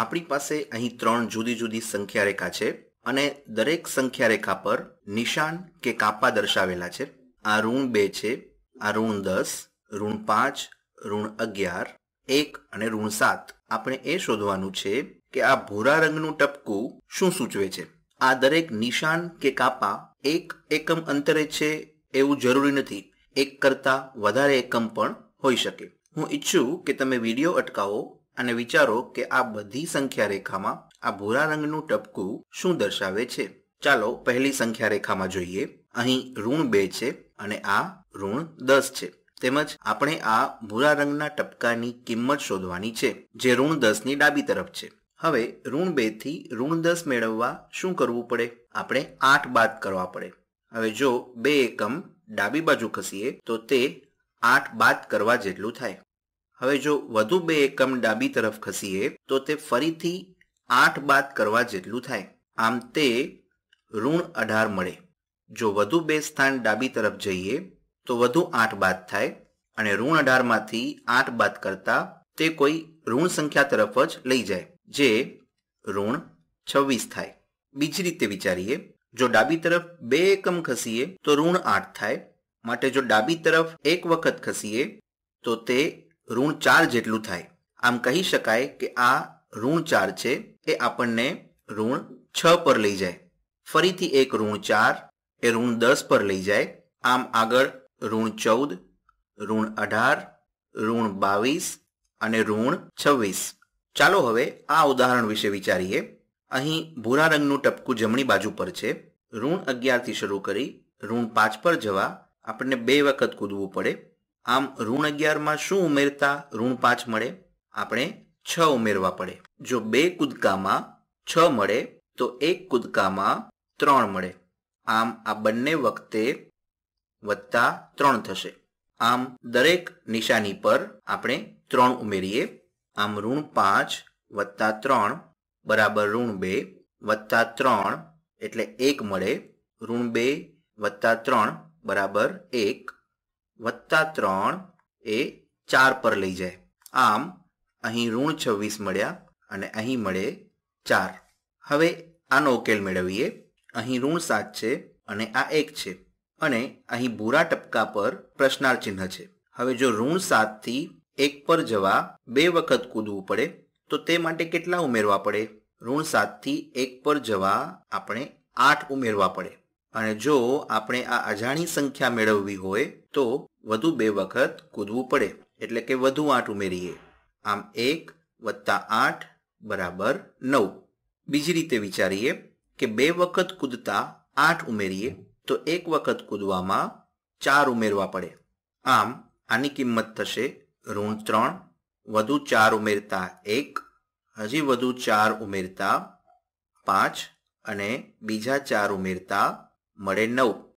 આપણી પાસે અહીં ત્રણ જુદી જુદી સંખ્યા રેખા છે અને દરેક સંખ્યા રેખા પર નિશાન કે કાપા દર્શાવેલા છે આ ઋણ બે છે આ ઋણ દસ ઋણ પાંચ ઋણ અગિયાર એક અને ઋણ સાત આપણે એ શોધવાનું છે કે આ ભૂરા રંગનું ટપકું શું સૂચવે છે આ દરેક નિશાન કે કાપા એક એકમ અંતરે છે એવું જરૂરી નથી એક કરતાં વધારે એકમ પણ હોઈ શકે હું ઈચ્છું કે તમે વિડીયો અટકાવો અને વિચારો કે આ બધી સંખ્યા રેખામાં આ ભૂરા રંગનું ટપકું શું દર્શાવે છે ચાલો પહેલી સંખ્યા રેખામાં જોઈએ અહીં ઋણ બે છે અને આ ઋણ દસ છે તેમજ આપણે આ ભૂરા રંગના ટપકાની કિંમત શોધવાની છે જે ઋણ દસની ડાબી તરફ છે હવે ઋણ બે થી ઋણ દસ મેળવવા શું કરવું પડે આપણે આઠ બાદ કરવા પડે હવે જો બે એકમ ડાબી બાજુ ખસીએ તો તે આઠ બાદ કરવા જેટલું થાય હવે જો વધુ બે એકમ ડાબી તરફ ખસીએ તો તે ફરીથી આઠ બાદ કરવા જેટલું થાય આમ તે ઋણ અઢાર મળે જો વધુ બે સ્થાન ડાબી તરફ જઈએ તો વધુ આઠ બાદ થાય અને ઋણ અઢારમાંથી આઠ બાદ કરતા તે કોઈ ઋણ સંખ્યા તરફ જ લઈ જાય જે ઋણ છવ્વીસ થાય બીજી રીતે વિચારીએ જો ડાબી તરફ બે એકમ ખસીએ તો ઋણ આઠ થાય માટે જો ડાબી તરફ એક વખત ખસીએ તો તે ઋણ ચાર જેટલું થાય આમ કહી શકાય કે આ ઋણ ચાર છે એ આપણને ઋણ છ પર લઈ જાય ફરીથી એક ઋણ ચાર એ ઋણ દસ પર લઈ જાય આમ આગળ ઋણ ચૌદ ઋણ અઢાર ઋણ બાવીસ અને ઋણ છવ્વીસ ચાલો હવે આ ઉદાહરણ વિશે વિચારીએ અહીં ભૂરા રંગનું ટપકું જમણી બાજુ પર છે ઋણ અગિયારથી શરૂ કરી ઋણ પાંચ પર જવા આપણને બે વખત કૂદવું પડે આમ ઋણ અગિયારમાં શું ઉમેરતા ઋણ પાંચ મળે આપણે છ ઉમેરવા પડે જો બે કૂદકામાં છ મળે તો એક કૂદકામાં ત્રણ મળે આમ આ બંને વખતે વત્તા ત્રણ થશે આમ દરેક નિશાની પર આપણે ત્રણ ઉમેરીએ આમ ઋણ પાંચ વત્તા ત્રણ બરાબર ઋણ બે વત્તા ત્રણ એટલે એક મળે ઋણ બે વત્તા ત્રણ બરાબર એક વત્તા ત્રણ એ ચાર પર લઈ જાય આમ અહીં ઋણ છવ્વીસ મળ્યા અને અહીં મળે ચાર હવે આનો ઉકેલ મેળવીએ અહીં ઋણ સાત છે અને આ એક છે અને અહીં ભૂરા ટપકા પર પ્રશ્નાર્થ ચિહ્ન છે હવે જો ઋણ સાતથી એક પર જવા બે વખત કૂદવું પડે તો તે માટે કેટલા ઉમેરવા પડે ઋણ સાતથી એક પર જવા આપણે આઠ ઉમેરવા પડે અને જો આપણે આ અજાણી સંખ્યા મેળવવી હોય તો વધુ બે વખત કૂદવું પડે એટલે કે વધુ આઠ ઉમેરીએ આમ એક વત્તા આઠ બરાબર નવ બીજી રીતે વિચારીએ કે બે વખત કૂદતા આઠ ઉમેરીએ તો એક વખત કૂદવામાં ચાર ઉમેરવા પડે આમ આની કિંમત થશે ઋણ ત્રણ વધુ ચાર ઉમેરતા એક હજી વધુ ચાર ઉમેરતા પાંચ અને બીજા ચાર ઉમેરતા મળે નવ